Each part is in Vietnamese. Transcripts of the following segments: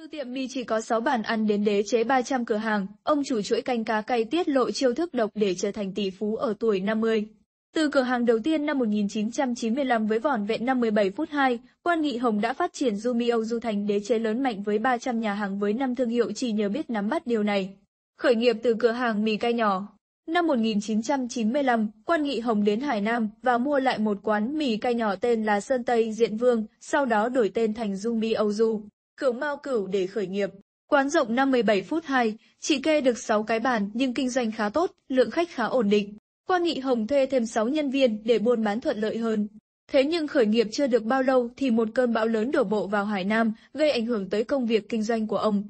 Từ tiệm mì chỉ có 6 bàn ăn đến đế chế 300 cửa hàng, ông chủ chuỗi canh cá cay tiết lộ chiêu thức độc để trở thành tỷ phú ở tuổi 50. Từ cửa hàng đầu tiên năm 1995 với vỏn vẹn năm 17 phút 2, quan nghị Hồng đã phát triển Jumio du thành đế chế lớn mạnh với 300 nhà hàng với năm thương hiệu chỉ nhờ biết nắm bắt điều này. Khởi nghiệp từ cửa hàng mì cay nhỏ. Năm 1995, quan nghị Hồng đến Hải Nam và mua lại một quán mì cay nhỏ tên là Sơn Tây Diện Vương, sau đó đổi tên thành Jumio Du cửu mao cửu để khởi nghiệp. Quán rộng 57 phút 2, chị kê được 6 cái bàn nhưng kinh doanh khá tốt, lượng khách khá ổn định. Quan Nghị Hồng thuê thêm 6 nhân viên để buôn bán thuận lợi hơn. Thế nhưng khởi nghiệp chưa được bao lâu thì một cơn bão lớn đổ bộ vào Hải Nam, gây ảnh hưởng tới công việc kinh doanh của ông.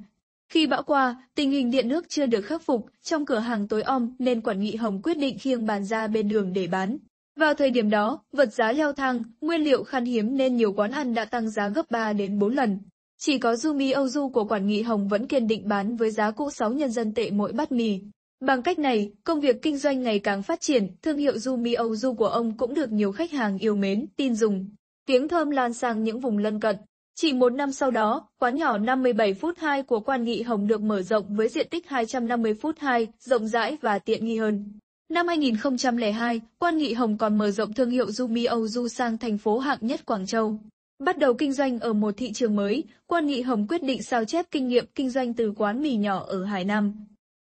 Khi bão qua, tình hình điện nước chưa được khắc phục, trong cửa hàng tối om nên quản nghị Hồng quyết định khiêng bàn ra bên đường để bán. Vào thời điểm đó, vật giá leo thang, nguyên liệu khan hiếm nên nhiều quán ăn đã tăng giá gấp 3 đến 4 lần. Chỉ có Zumi Ozu của quản nghị Hồng vẫn kiên định bán với giá cũ 6 nhân dân tệ mỗi bát mì. Bằng cách này, công việc kinh doanh ngày càng phát triển, thương hiệu Zumi Ozu của ông cũng được nhiều khách hàng yêu mến, tin dùng. Tiếng thơm lan sang những vùng lân cận. Chỉ một năm sau đó, quán nhỏ 57 phút 2 của quan nghị Hồng được mở rộng với diện tích 250 phút 2, rộng rãi và tiện nghi hơn. Năm 2002, quan nghị Hồng còn mở rộng thương hiệu Zumi Ozu sang thành phố hạng nhất Quảng Châu. Bắt đầu kinh doanh ở một thị trường mới, quan nghị hồng quyết định sao chép kinh nghiệm kinh doanh từ quán mì nhỏ ở Hải Nam.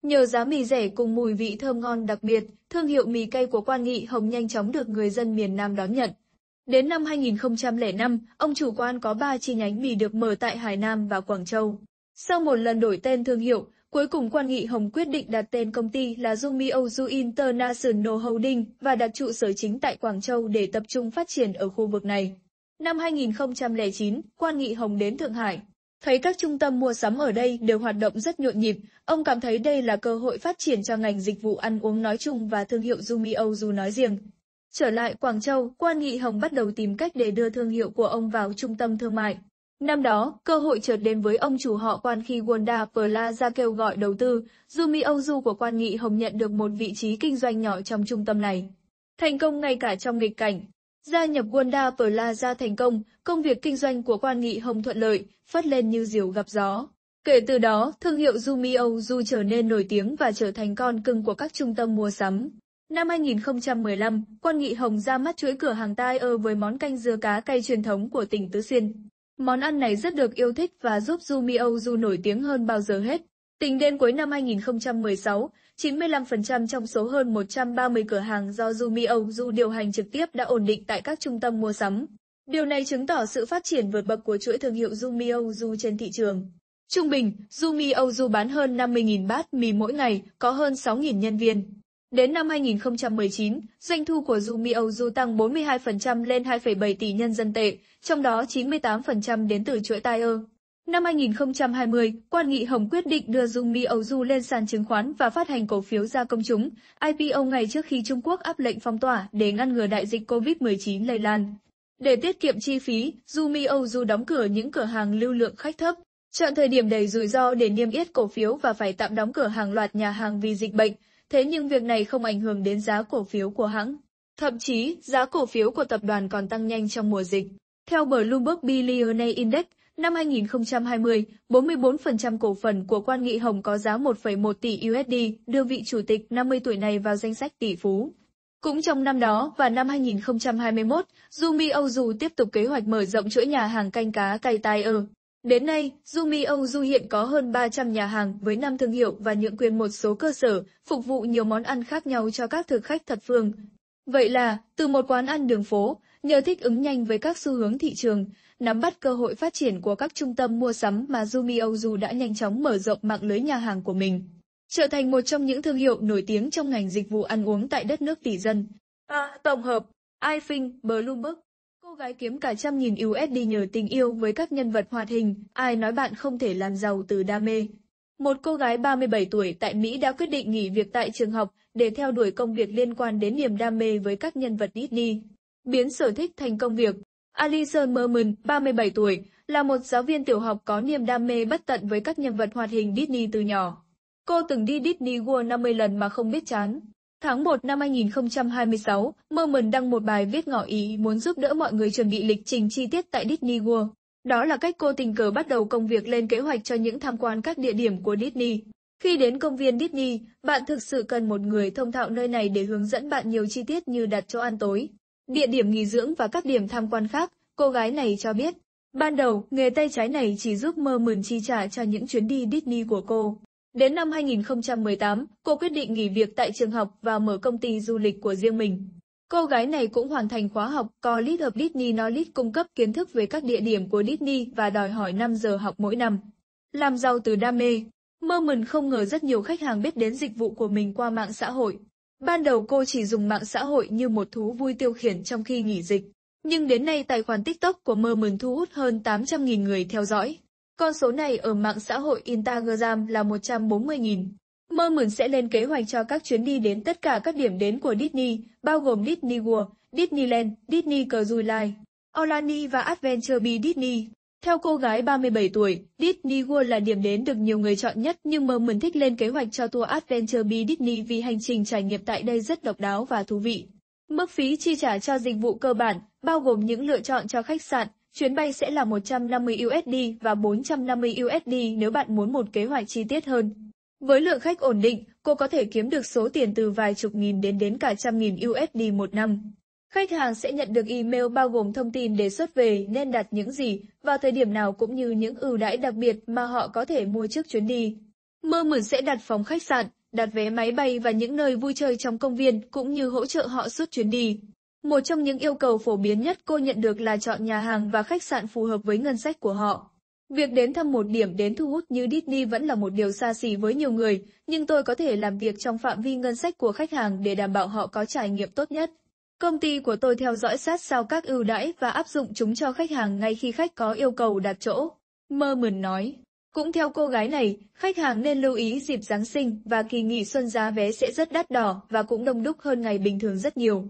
Nhờ giá mì rẻ cùng mùi vị thơm ngon đặc biệt, thương hiệu mì cay của quan nghị hồng nhanh chóng được người dân miền Nam đón nhận. Đến năm 2005, ông chủ quan có 3 chi nhánh mì được mở tại Hải Nam và Quảng Châu. Sau một lần đổi tên thương hiệu, cuối cùng quan nghị Hồng quyết định đặt tên công ty là Zumi Ozu International Holding và đặt trụ sở chính tại Quảng Châu để tập trung phát triển ở khu vực này. Năm 2009, quan nghị Hồng đến Thượng Hải. Thấy các trung tâm mua sắm ở đây đều hoạt động rất nhộn nhịp, ông cảm thấy đây là cơ hội phát triển cho ngành dịch vụ ăn uống nói chung và thương hiệu Zumio Ozu nói riêng. Trở lại Quảng Châu, quan nghị Hồng bắt đầu tìm cách để đưa thương hiệu của ông vào trung tâm thương mại. Năm đó, cơ hội chợt đến với ông chủ họ quan khi Wanda Plaza kêu gọi đầu tư, Zumi Ozu của quan nghị Hồng nhận được một vị trí kinh doanh nhỏ trong trung tâm này. Thành công ngay cả trong nghịch cảnh, Gia nhập Wanda Plaza thành công, công việc kinh doanh của quan nghị hồng thuận lợi, phát lên như diều gặp gió. Kể từ đó, thương hiệu Jumio Du trở nên nổi tiếng và trở thành con cưng của các trung tâm mua sắm. Năm 2015, quan nghị hồng ra mắt chuỗi cửa hàng tai ơ với món canh dưa cá cay truyền thống của tỉnh Tứ Xuyên. Món ăn này rất được yêu thích và giúp Jumio Du nổi tiếng hơn bao giờ hết. Tính đến cuối năm 2016, 95% trong số hơn 130 cửa hàng do Jumio Du điều hành trực tiếp đã ổn định tại các trung tâm mua sắm. Điều này chứng tỏ sự phát triển vượt bậc của chuỗi thương hiệu Jumio Du trên thị trường. Trung bình, Jumio Du bán hơn 50.000 bát mì mỗi ngày, có hơn 6.000 nhân viên. Đến năm 2019, doanh thu của Jumio Du tăng 42% lên 2,7 tỷ nhân dân tệ, trong đó 98% đến từ chuỗi Tire. Năm 2020, quan nghị Hồng quyết định đưa Zumi Ozu lên sàn chứng khoán và phát hành cổ phiếu ra công chúng, IPO ngày trước khi Trung Quốc áp lệnh phong tỏa để ngăn ngừa đại dịch COVID-19 lây lan. Để tiết kiệm chi phí, Zumi Ozu đóng cửa những cửa hàng lưu lượng khách thấp, chọn thời điểm đầy rủi ro để niêm yết cổ phiếu và phải tạm đóng cửa hàng loạt nhà hàng vì dịch bệnh, thế nhưng việc này không ảnh hưởng đến giá cổ phiếu của hãng. Thậm chí, giá cổ phiếu của tập đoàn còn tăng nhanh trong mùa dịch. Theo Bloomberg Billionaire Index, Năm 2020, 44% cổ phần của quan nghị Hồng có giá 1,1 tỷ USD đưa vị chủ tịch 50 tuổi này vào danh sách tỷ phú. Cũng trong năm đó và năm 2021, Yumi Ozu tiếp tục kế hoạch mở rộng chuỗi nhà hàng canh cá cay tai ở. Đến nay, Yumi Ozu hiện có hơn 300 nhà hàng với 5 thương hiệu và nhượng quyền một số cơ sở, phục vụ nhiều món ăn khác nhau cho các thực khách thập phương. Vậy là, từ một quán ăn đường phố, nhờ thích ứng nhanh với các xu hướng thị trường, nắm bắt cơ hội phát triển của các trung tâm mua sắm mà Yumi Ozu đã nhanh chóng mở rộng mạng lưới nhà hàng của mình, trở thành một trong những thương hiệu nổi tiếng trong ngành dịch vụ ăn uống tại đất nước tỷ dân. À, tổng hợp, iFing, Bloomberg, cô gái kiếm cả trăm nghìn USD nhờ tình yêu với các nhân vật hoạt hình, ai nói bạn không thể làm giàu từ đam mê. Một cô gái 37 tuổi tại Mỹ đã quyết định nghỉ việc tại trường học để theo đuổi công việc liên quan đến niềm đam mê với các nhân vật Disney. Biến sở thích thành công việc Alison Merman, 37 tuổi, là một giáo viên tiểu học có niềm đam mê bất tận với các nhân vật hoạt hình Disney từ nhỏ. Cô từng đi Disney World 50 lần mà không biết chán. Tháng 1 năm 2026, Merman đăng một bài viết ngỏ ý muốn giúp đỡ mọi người chuẩn bị lịch trình chi tiết tại Disney World. Đó là cách cô tình cờ bắt đầu công việc lên kế hoạch cho những tham quan các địa điểm của Disney. Khi đến công viên Disney, bạn thực sự cần một người thông thạo nơi này để hướng dẫn bạn nhiều chi tiết như đặt chỗ ăn tối, địa điểm nghỉ dưỡng và các điểm tham quan khác, cô gái này cho biết. Ban đầu, nghề tay trái này chỉ giúp mơ mườn chi trả cho những chuyến đi Disney của cô. Đến năm 2018, cô quyết định nghỉ việc tại trường học và mở công ty du lịch của riêng mình. Cô gái này cũng hoàn thành khóa học College of Disney Knowledge cung cấp kiến thức về các địa điểm của Disney và đòi hỏi 5 giờ học mỗi năm. Làm giàu từ đam mê. Mơ Mừng không ngờ rất nhiều khách hàng biết đến dịch vụ của mình qua mạng xã hội. Ban đầu cô chỉ dùng mạng xã hội như một thú vui tiêu khiển trong khi nghỉ dịch. Nhưng đến nay tài khoản TikTok của Mơ Mừng thu hút hơn 800.000 người theo dõi. Con số này ở mạng xã hội Instagram là 140.000. Mơ Merman sẽ lên kế hoạch cho các chuyến đi đến tất cả các điểm đến của Disney, bao gồm Disney World, Disneyland, Disney Cruise Line, Orlando và Adventure Bay Disney. Theo cô gái 37 tuổi, Disney World là điểm đến được nhiều người chọn nhất nhưng Mơ Merman thích lên kế hoạch cho tour Adventure Bay Disney vì hành trình trải nghiệm tại đây rất độc đáo và thú vị. Mức phí chi trả cho dịch vụ cơ bản, bao gồm những lựa chọn cho khách sạn, chuyến bay sẽ là 150 USD và 450 USD nếu bạn muốn một kế hoạch chi tiết hơn. Với lượng khách ổn định, cô có thể kiếm được số tiền từ vài chục nghìn đến đến cả trăm nghìn USD một năm. Khách hàng sẽ nhận được email bao gồm thông tin đề xuất về nên đặt những gì, vào thời điểm nào cũng như những ưu đãi đặc biệt mà họ có thể mua trước chuyến đi. Mơ mượn sẽ đặt phòng khách sạn, đặt vé máy bay và những nơi vui chơi trong công viên cũng như hỗ trợ họ suốt chuyến đi. Một trong những yêu cầu phổ biến nhất cô nhận được là chọn nhà hàng và khách sạn phù hợp với ngân sách của họ. Việc đến thăm một điểm đến thu hút như Disney vẫn là một điều xa xỉ với nhiều người, nhưng tôi có thể làm việc trong phạm vi ngân sách của khách hàng để đảm bảo họ có trải nghiệm tốt nhất. Công ty của tôi theo dõi sát sao các ưu đãi và áp dụng chúng cho khách hàng ngay khi khách có yêu cầu đặt chỗ. Merman nói. Cũng theo cô gái này, khách hàng nên lưu ý dịp Giáng sinh và kỳ nghỉ xuân giá vé sẽ rất đắt đỏ và cũng đông đúc hơn ngày bình thường rất nhiều.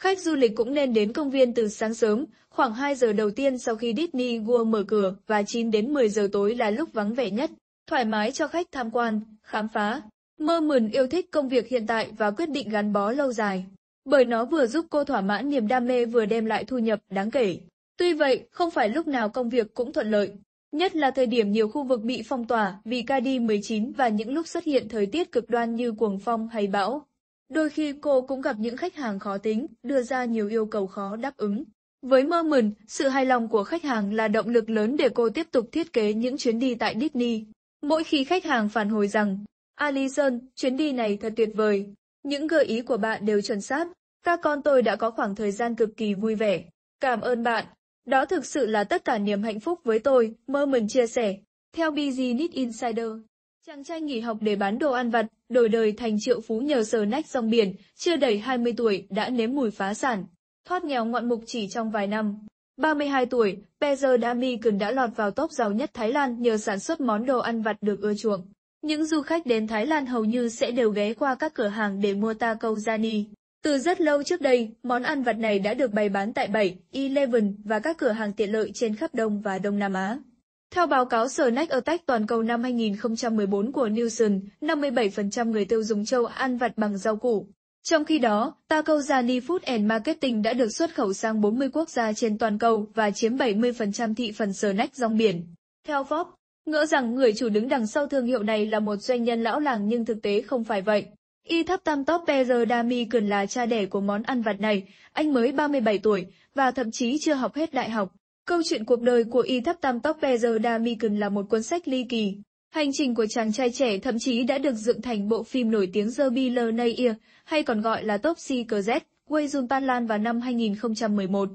Khách du lịch cũng nên đến công viên từ sáng sớm, Khoảng 2 giờ đầu tiên sau khi Disney World mở cửa và 9 đến 10 giờ tối là lúc vắng vẻ nhất, thoải mái cho khách tham quan, khám phá. Mơ mừng yêu thích công việc hiện tại và quyết định gắn bó lâu dài, bởi nó vừa giúp cô thỏa mãn niềm đam mê vừa đem lại thu nhập đáng kể. Tuy vậy, không phải lúc nào công việc cũng thuận lợi, nhất là thời điểm nhiều khu vực bị phong tỏa vì KD-19 và những lúc xuất hiện thời tiết cực đoan như cuồng phong hay bão. Đôi khi cô cũng gặp những khách hàng khó tính, đưa ra nhiều yêu cầu khó đáp ứng, với Merman, sự hài lòng của khách hàng là động lực lớn để cô tiếp tục thiết kế những chuyến đi tại Disney. Mỗi khi khách hàng phản hồi rằng, Alison, chuyến đi này thật tuyệt vời. Những gợi ý của bạn đều chuẩn xác. Các con tôi đã có khoảng thời gian cực kỳ vui vẻ. Cảm ơn bạn. Đó thực sự là tất cả niềm hạnh phúc với tôi, Merman chia sẻ. Theo Business Insider, chàng trai nghỉ học để bán đồ ăn vặt, đổi đời thành triệu phú nhờ sờ nách rong biển, chưa đầy 20 tuổi đã nếm mùi phá sản thoát nghèo ngoạn mục chỉ trong vài năm. 32 tuổi, Pezer Damikin đã lọt vào top giàu nhất Thái Lan nhờ sản xuất món đồ ăn vặt được ưa chuộng. Những du khách đến Thái Lan hầu như sẽ đều ghé qua các cửa hàng để mua ta taco zani. Từ rất lâu trước đây, món ăn vặt này đã được bày bán tại 7, Eleven và các cửa hàng tiện lợi trên khắp Đông và Đông Nam Á. Theo báo cáo sở nách ở tách toàn cầu năm 2014 của Nielsen, 57% người tiêu dùng châu ăn vặt bằng rau củ, trong khi đó, Taco Food and Marketing đã được xuất khẩu sang 40 quốc gia trên toàn cầu và chiếm 70% thị phần nách rong biển. Theo Forbes, ngỡ rằng người chủ đứng đằng sau thương hiệu này là một doanh nhân lão làng nhưng thực tế không phải vậy. Y thấp tam top Peter Dami cần là cha đẻ của món ăn vặt này, anh mới 37 tuổi và thậm chí chưa học hết đại học. Câu chuyện cuộc đời của Y thấp tam top Peter Dami cần là một cuốn sách ly kỳ. Hành trình của chàng trai trẻ thậm chí đã được dựng thành bộ phim nổi tiếng The Biller Nair, hay còn gọi là Top Secret* Z, Wayzun Panlan vào năm 2011.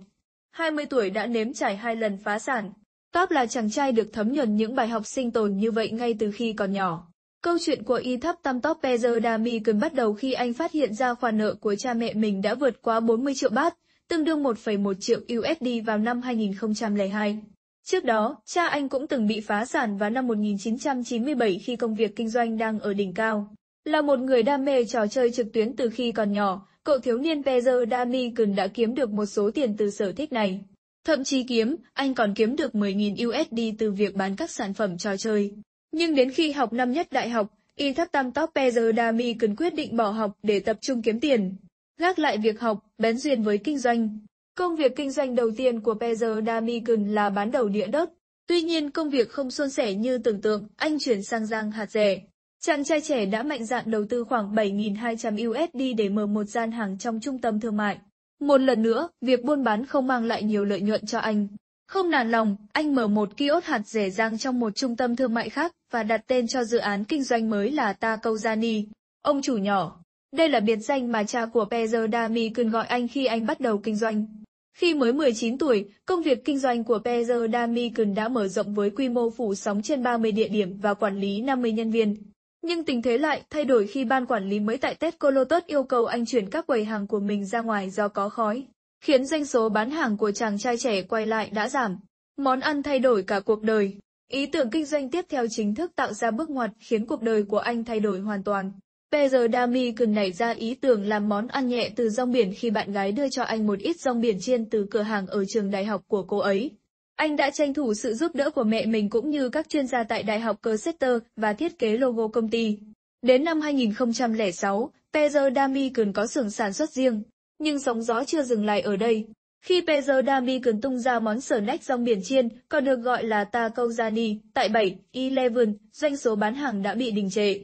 20 tuổi đã nếm trải hai lần phá sản. Top là chàng trai được thấm nhuần những bài học sinh tồn như vậy ngay từ khi còn nhỏ. Câu chuyện của y thấp tam top Pezer Dami cần bắt đầu khi anh phát hiện ra khoản nợ của cha mẹ mình đã vượt quá 40 triệu baht, tương đương 1,1 triệu USD vào năm 2002. Trước đó, cha anh cũng từng bị phá sản vào năm 1997 khi công việc kinh doanh đang ở đỉnh cao. Là một người đam mê trò chơi trực tuyến từ khi còn nhỏ, cậu thiếu niên Pezer cần đã kiếm được một số tiền từ sở thích này. Thậm chí kiếm, anh còn kiếm được 10.000 USD từ việc bán các sản phẩm trò chơi. Nhưng đến khi học năm nhất đại học, y thấp tam tóc Pezer cần quyết định bỏ học để tập trung kiếm tiền. Gác lại việc học, bén duyên với kinh doanh, Công việc kinh doanh đầu tiên của Peter Damigan là bán đầu đĩa đất. Tuy nhiên công việc không suôn sẻ như tưởng tượng, anh chuyển sang giang hạt rẻ. Chàng trai trẻ đã mạnh dạn đầu tư khoảng 7.200 USD để mở một gian hàng trong trung tâm thương mại. Một lần nữa, việc buôn bán không mang lại nhiều lợi nhuận cho anh. Không nản lòng, anh mở một kiosk hạt rẻ giang trong một trung tâm thương mại khác và đặt tên cho dự án kinh doanh mới là Ta Câu Giani. Ông chủ nhỏ. Đây là biệt danh mà cha của Pezer Dami cần gọi anh khi anh bắt đầu kinh doanh. Khi mới 19 tuổi, công việc kinh doanh của Peter Damiken đã mở rộng với quy mô phủ sóng trên 30 địa điểm và quản lý 50 nhân viên. Nhưng tình thế lại thay đổi khi ban quản lý mới tại Tết Colotus yêu cầu anh chuyển các quầy hàng của mình ra ngoài do có khói, khiến doanh số bán hàng của chàng trai trẻ quay lại đã giảm. Món ăn thay đổi cả cuộc đời. Ý tưởng kinh doanh tiếp theo chính thức tạo ra bước ngoặt khiến cuộc đời của anh thay đổi hoàn toàn. Peredami cường nảy ra ý tưởng làm món ăn nhẹ từ rong biển khi bạn gái đưa cho anh một ít rong biển chiên từ cửa hàng ở trường đại học của cô ấy. Anh đã tranh thủ sự giúp đỡ của mẹ mình cũng như các chuyên gia tại Đại học Cursetter và thiết kế logo công ty. Đến năm 2006, Peredami cường có xưởng sản xuất riêng, nhưng sóng gió chưa dừng lại ở đây. Khi Peredami cường tung ra món sở nách rong biển chiên, còn được gọi là Takouzani, tại 7, Eleven, doanh số bán hàng đã bị đình trệ.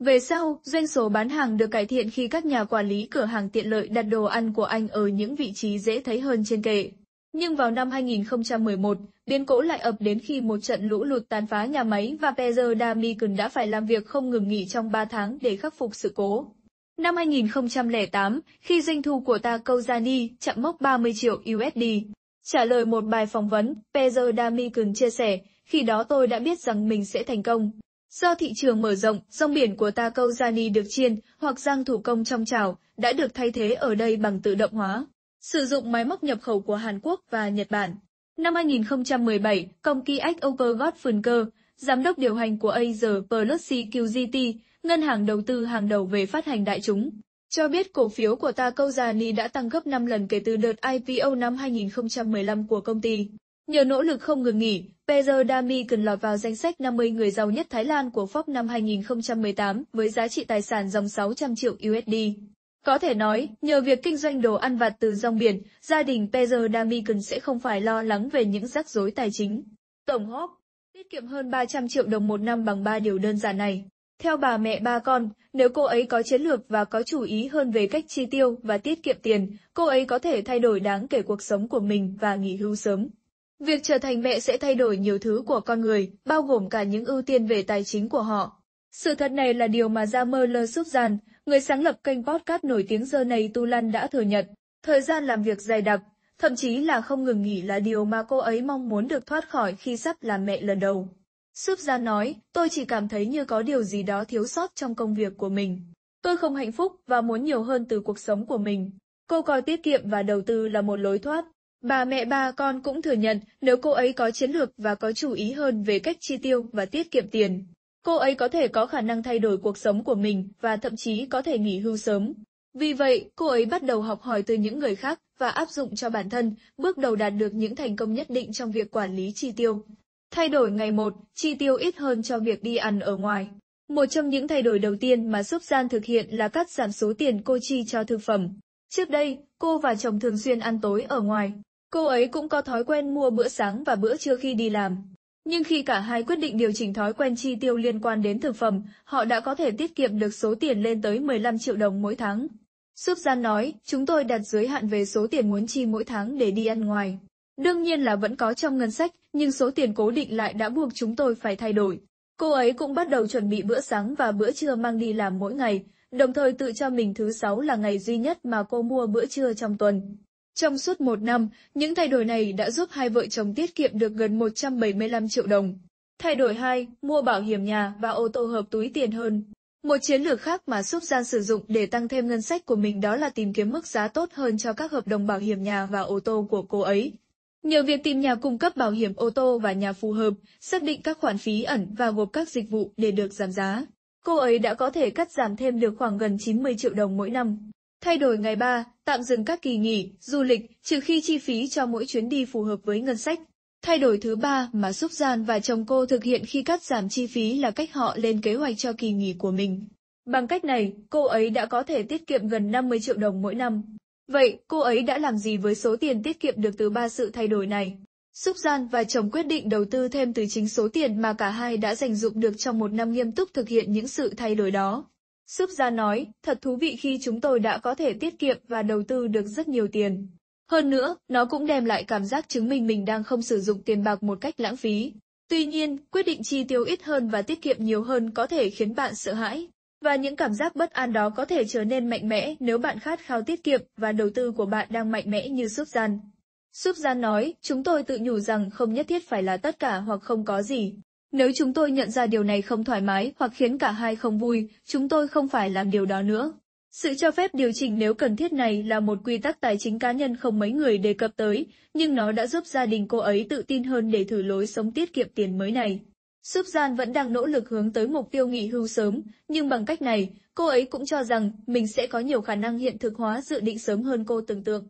Về sau, doanh số bán hàng được cải thiện khi các nhà quản lý cửa hàng tiện lợi đặt đồ ăn của anh ở những vị trí dễ thấy hơn trên kệ. Nhưng vào năm 2011, biến cố lại ập đến khi một trận lũ lụt tàn phá nhà máy và Peter Damiken đã phải làm việc không ngừng nghỉ trong 3 tháng để khắc phục sự cố. Năm 2008, khi doanh thu của Takozani chạm mốc 30 triệu USD, trả lời một bài phỏng vấn, Peter Damiken chia sẻ, khi đó tôi đã biết rằng mình sẽ thành công. Do thị trường mở rộng, rong biển của ta câu Giani được chiên hoặc rang thủ công trong chảo đã được thay thế ở đây bằng tự động hóa. Sử dụng máy móc nhập khẩu của Hàn Quốc và Nhật Bản. Năm 2017, công ty X-Oper giám đốc điều hành của Asia Plus CQGT, ngân hàng đầu tư hàng đầu về phát hành đại chúng, cho biết cổ phiếu của ta câu Giani đã tăng gấp 5 lần kể từ đợt IPO năm 2015 của công ty. Nhờ nỗ lực không ngừng nghỉ, Peter Dami cần lọt vào danh sách 50 người giàu nhất Thái Lan của Forbes năm 2018 với giá trị tài sản dòng 600 triệu USD. Có thể nói, nhờ việc kinh doanh đồ ăn vặt từ rong biển, gia đình Peter Dami cần sẽ không phải lo lắng về những rắc rối tài chính. Tổng hốp, tiết kiệm hơn 300 triệu đồng một năm bằng 3 điều đơn giản này. Theo bà mẹ ba con, nếu cô ấy có chiến lược và có chủ ý hơn về cách chi tiêu và tiết kiệm tiền, cô ấy có thể thay đổi đáng kể cuộc sống của mình và nghỉ hưu sớm. Việc trở thành mẹ sẽ thay đổi nhiều thứ của con người, bao gồm cả những ưu tiên về tài chính của họ. Sự thật này là điều mà Jamerler Subjan, người sáng lập kênh podcast nổi tiếng giờ này Tulan đã thừa nhận. Thời gian làm việc dài đặc, thậm chí là không ngừng nghỉ là điều mà cô ấy mong muốn được thoát khỏi khi sắp làm mẹ lần đầu. Subjan nói, tôi chỉ cảm thấy như có điều gì đó thiếu sót trong công việc của mình. Tôi không hạnh phúc và muốn nhiều hơn từ cuộc sống của mình. Cô coi tiết kiệm và đầu tư là một lối thoát, Bà mẹ ba con cũng thừa nhận nếu cô ấy có chiến lược và có chú ý hơn về cách chi tiêu và tiết kiệm tiền, cô ấy có thể có khả năng thay đổi cuộc sống của mình và thậm chí có thể nghỉ hưu sớm. Vì vậy, cô ấy bắt đầu học hỏi từ những người khác và áp dụng cho bản thân, bước đầu đạt được những thành công nhất định trong việc quản lý chi tiêu. Thay đổi ngày một, chi tiêu ít hơn cho việc đi ăn ở ngoài. Một trong những thay đổi đầu tiên mà Súp Gian thực hiện là cắt giảm số tiền cô chi cho thực phẩm. Trước đây, cô và chồng thường xuyên ăn tối ở ngoài, Cô ấy cũng có thói quen mua bữa sáng và bữa trưa khi đi làm. Nhưng khi cả hai quyết định điều chỉnh thói quen chi tiêu liên quan đến thực phẩm, họ đã có thể tiết kiệm được số tiền lên tới 15 triệu đồng mỗi tháng. Súp Gian nói, chúng tôi đặt giới hạn về số tiền muốn chi mỗi tháng để đi ăn ngoài. Đương nhiên là vẫn có trong ngân sách, nhưng số tiền cố định lại đã buộc chúng tôi phải thay đổi. Cô ấy cũng bắt đầu chuẩn bị bữa sáng và bữa trưa mang đi làm mỗi ngày, đồng thời tự cho mình thứ sáu là ngày duy nhất mà cô mua bữa trưa trong tuần. Trong suốt một năm, những thay đổi này đã giúp hai vợ chồng tiết kiệm được gần 175 triệu đồng. Thay đổi 2, mua bảo hiểm nhà và ô tô hợp túi tiền hơn. Một chiến lược khác mà Súp Gian sử dụng để tăng thêm ngân sách của mình đó là tìm kiếm mức giá tốt hơn cho các hợp đồng bảo hiểm nhà và ô tô của cô ấy. Nhờ việc tìm nhà cung cấp bảo hiểm ô tô và nhà phù hợp, xác định các khoản phí ẩn và gộp các dịch vụ để được giảm giá, cô ấy đã có thể cắt giảm thêm được khoảng gần 90 triệu đồng mỗi năm. Thay đổi ngày 3, tạm dừng các kỳ nghỉ, du lịch, trừ khi chi phí cho mỗi chuyến đi phù hợp với ngân sách. Thay đổi thứ ba mà Súp Gian và chồng cô thực hiện khi cắt giảm chi phí là cách họ lên kế hoạch cho kỳ nghỉ của mình. Bằng cách này, cô ấy đã có thể tiết kiệm gần 50 triệu đồng mỗi năm. Vậy, cô ấy đã làm gì với số tiền tiết kiệm được từ ba sự thay đổi này? Súc Gian và chồng quyết định đầu tư thêm từ chính số tiền mà cả hai đã dành dụng được trong một năm nghiêm túc thực hiện những sự thay đổi đó. Súp gia nói, thật thú vị khi chúng tôi đã có thể tiết kiệm và đầu tư được rất nhiều tiền. Hơn nữa, nó cũng đem lại cảm giác chứng minh mình đang không sử dụng tiền bạc một cách lãng phí. Tuy nhiên, quyết định chi tiêu ít hơn và tiết kiệm nhiều hơn có thể khiến bạn sợ hãi. Và những cảm giác bất an đó có thể trở nên mạnh mẽ nếu bạn khát khao tiết kiệm và đầu tư của bạn đang mạnh mẽ như súp gian. Súp gian nói, chúng tôi tự nhủ rằng không nhất thiết phải là tất cả hoặc không có gì. Nếu chúng tôi nhận ra điều này không thoải mái hoặc khiến cả hai không vui, chúng tôi không phải làm điều đó nữa. Sự cho phép điều chỉnh nếu cần thiết này là một quy tắc tài chính cá nhân không mấy người đề cập tới, nhưng nó đã giúp gia đình cô ấy tự tin hơn để thử lối sống tiết kiệm tiền mới này. Súp Gian vẫn đang nỗ lực hướng tới mục tiêu nghỉ hưu sớm, nhưng bằng cách này, cô ấy cũng cho rằng mình sẽ có nhiều khả năng hiện thực hóa dự định sớm hơn cô tưởng tượng.